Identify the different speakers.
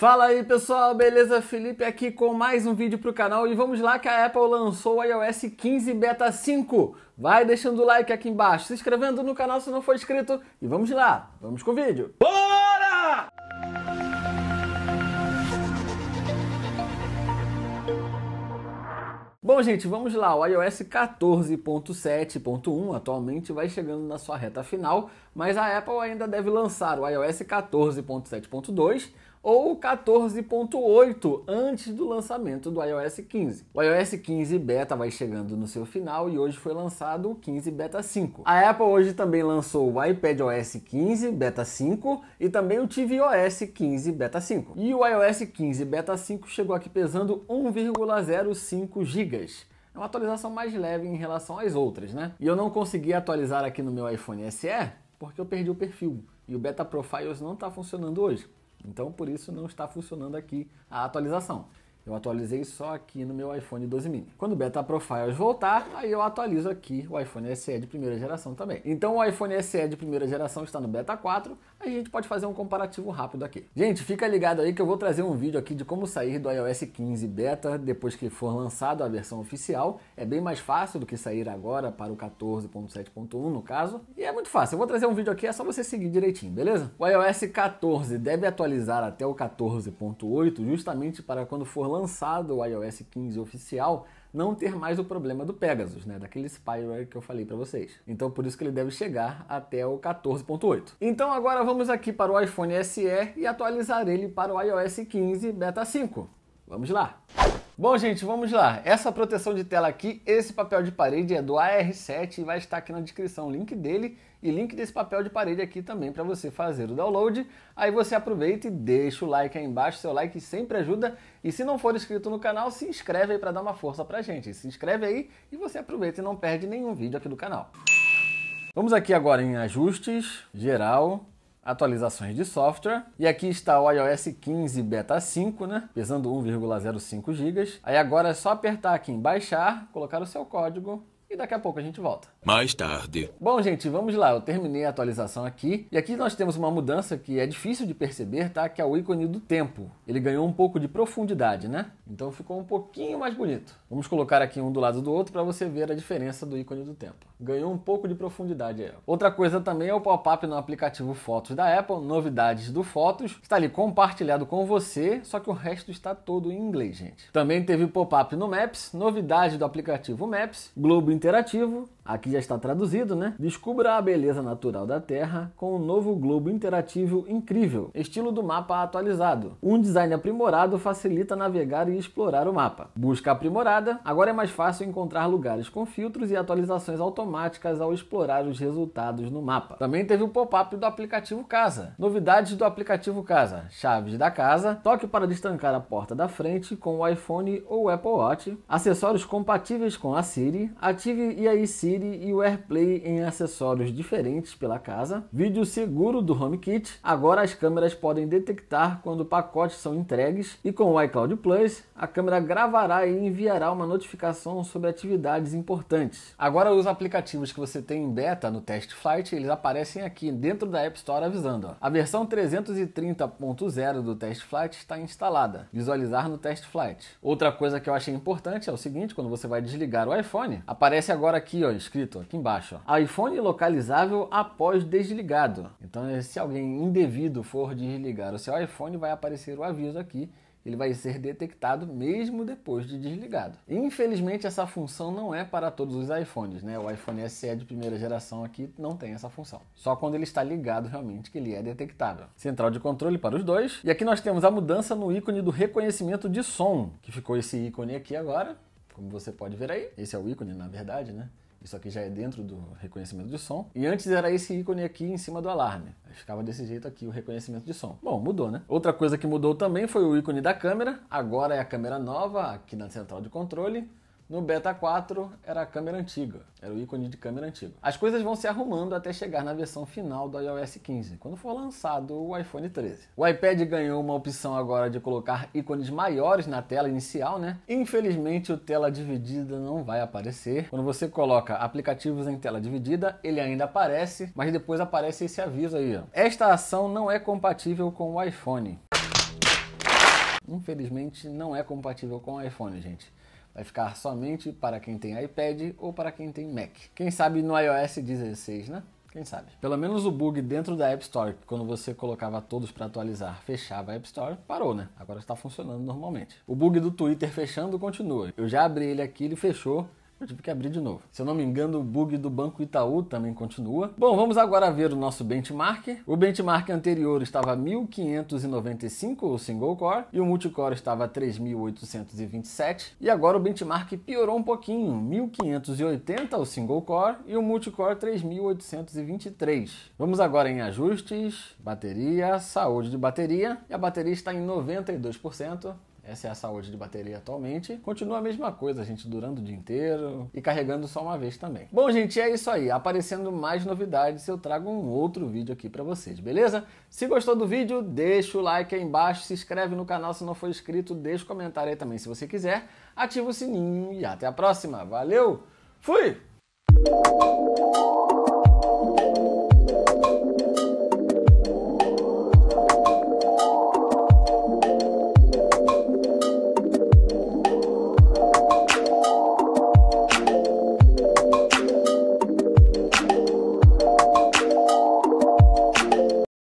Speaker 1: Fala aí pessoal, beleza? Felipe aqui com mais um vídeo para o canal e vamos lá que a Apple lançou o iOS 15 Beta 5. Vai deixando o like aqui embaixo, se inscrevendo no canal se não for inscrito e vamos lá, vamos com o vídeo. Bora! Bom, gente, vamos lá. O iOS 14.7.1 atualmente vai chegando na sua reta final, mas a Apple ainda deve lançar o iOS 14.7.2 ou 14.8 antes do lançamento do iOS 15. O iOS 15 beta vai chegando no seu final e hoje foi lançado o 15 beta 5. A Apple hoje também lançou o iPad OS 15 beta 5 e também o tvOS 15 beta 5. E o iOS 15 beta 5 chegou aqui pesando 1,05 GB é uma atualização mais leve em relação às outras, né? E eu não consegui atualizar aqui no meu iPhone SE porque eu perdi o perfil e o Beta Profiles não está funcionando hoje. Então, por isso não está funcionando aqui a atualização. Eu atualizei só aqui no meu iPhone 12 mini. Quando o Beta Profiles voltar, aí eu atualizo aqui o iPhone SE de primeira geração também. Então o iPhone SE de primeira geração está no Beta 4, aí a gente pode fazer um comparativo rápido aqui. Gente, fica ligado aí que eu vou trazer um vídeo aqui de como sair do iOS 15 Beta depois que for lançado a versão oficial. É bem mais fácil do que sair agora para o 14.7.1 no caso. E é muito fácil. Eu vou trazer um vídeo aqui, é só você seguir direitinho, beleza? O iOS 14 deve atualizar até o 14.8 justamente para quando for lançado lançado o iOS 15 oficial, não ter mais o problema do Pegasus, né? Daquele spyware que eu falei para vocês. Então por isso que ele deve chegar até o 14.8. Então agora vamos aqui para o iPhone SE e atualizar ele para o iOS 15 Beta 5. Vamos lá. Bom, gente, vamos lá. Essa proteção de tela aqui, esse papel de parede é do AR7 e vai estar aqui na descrição o link dele e link desse papel de parede aqui também para você fazer o download. Aí você aproveita e deixa o like aí embaixo, seu like sempre ajuda. E se não for inscrito no canal, se inscreve aí para dar uma força pra gente. Se inscreve aí e você aproveita e não perde nenhum vídeo aqui do canal. Vamos aqui agora em ajustes, geral, atualizações de software. E aqui está o iOS 15 Beta 5, né? Pesando 1,05 GB. Aí agora é só apertar aqui em baixar, colocar o seu código e daqui a pouco a gente volta. Mais tarde. Bom, gente, vamos lá. Eu terminei a atualização aqui. E aqui nós temos uma mudança que é difícil de perceber, tá? Que é o ícone do tempo. Ele ganhou um pouco de profundidade, né? Então ficou um pouquinho mais bonito. Vamos colocar aqui um do lado do outro para você ver a diferença do ícone do tempo. Ganhou um pouco de profundidade aí. Outra coisa também é o pop-up no aplicativo Fotos da Apple, novidades do Fotos. Está ali compartilhado com você, só que o resto está todo em inglês, gente. Também teve pop-up no Maps, novidade do aplicativo Maps, Globo interativo, aqui já está traduzido, né? Descubra a beleza natural da Terra com um novo globo interativo incrível, estilo do mapa atualizado. Um design aprimorado facilita navegar e explorar o mapa. Busca aprimorada, agora é mais fácil encontrar lugares com filtros e atualizações automáticas ao explorar os resultados no mapa. Também teve o pop-up do aplicativo Casa. Novidades do aplicativo Casa: chaves da casa, toque para destancar a porta da frente com o iPhone ou Apple Watch, acessórios compatíveis com a Siri, Ative e a Siri e o AirPlay em acessórios diferentes pela casa. Vídeo seguro do HomeKit. Agora as câmeras podem detectar quando pacotes são entregues e com o iCloud Plus, a câmera gravará e enviará uma notificação sobre atividades importantes. Agora os aplicativos que você tem em beta no Test Flight, eles aparecem aqui dentro da App Store avisando. A versão 330.0 do Test Flight está instalada. Visualizar no Test Flight. Outra coisa que eu achei importante é o seguinte, quando você vai desligar o iPhone, aparece aparece agora aqui, ó, escrito aqui embaixo. Ó. iPhone localizável após desligado. Então, eh, se alguém indevido for desligar o seu iPhone, vai aparecer o aviso aqui ele vai ser detectado mesmo depois de desligado. Infelizmente, essa função não é para todos os iPhones, né? O iPhone SE de primeira geração aqui não tem essa função. Só quando ele está ligado realmente que ele é detectável. Central de controle para os dois. E aqui nós temos a mudança no ícone do reconhecimento de som, que ficou esse ícone aqui agora. Como você pode ver aí, esse é o ícone, na verdade, né? Isso aqui já é dentro do reconhecimento de som. E antes era esse ícone aqui em cima do alarme. Aí ficava desse jeito aqui o reconhecimento de som. Bom, mudou, né? Outra coisa que mudou também foi o ícone da câmera. Agora é a câmera nova aqui na central de controle. No Beta 4 era a câmera antiga, era o ícone de câmera antiga. As coisas vão se arrumando até chegar na versão final do iOS 15, quando for lançado o iPhone 13. O iPad ganhou uma opção agora de colocar ícones maiores na tela inicial, né? Infelizmente, o tela dividida não vai aparecer. Quando você coloca aplicativos em tela dividida, ele ainda aparece, mas depois aparece esse aviso aí, ó. Esta ação não é compatível com o iPhone. Infelizmente, não é compatível com o iPhone, gente. Vai ficar somente para quem tem iPad ou para quem tem Mac. Quem sabe no iOS 16, né? Quem sabe? Pelo menos o bug dentro da App Store, que quando você colocava todos para atualizar, fechava a App Store, parou, né? Agora está funcionando normalmente. O bug do Twitter fechando continua. Eu já abri ele aqui, ele fechou. Eu tive que abrir de novo. Se eu não me engano, o bug do Banco Itaú também continua. Bom, vamos agora ver o nosso benchmark. O benchmark anterior estava 1595, o single core, e o multicore estava 3827. E agora o benchmark piorou um pouquinho, 1580 o single core e o multicore 3823. Vamos agora em ajustes, bateria, saúde de bateria, e a bateria está em 92%. Essa é a saúde de bateria atualmente. Continua a mesma coisa, gente, durando o dia inteiro e carregando só uma vez também. Bom, gente, é isso aí. Aparecendo mais novidades, eu trago um outro vídeo aqui para vocês, beleza? Se gostou do vídeo, deixa o like aí embaixo, se inscreve no canal se não for inscrito, deixa o um comentário aí também se você quiser, ativa o sininho e até a próxima. Valeu, fui!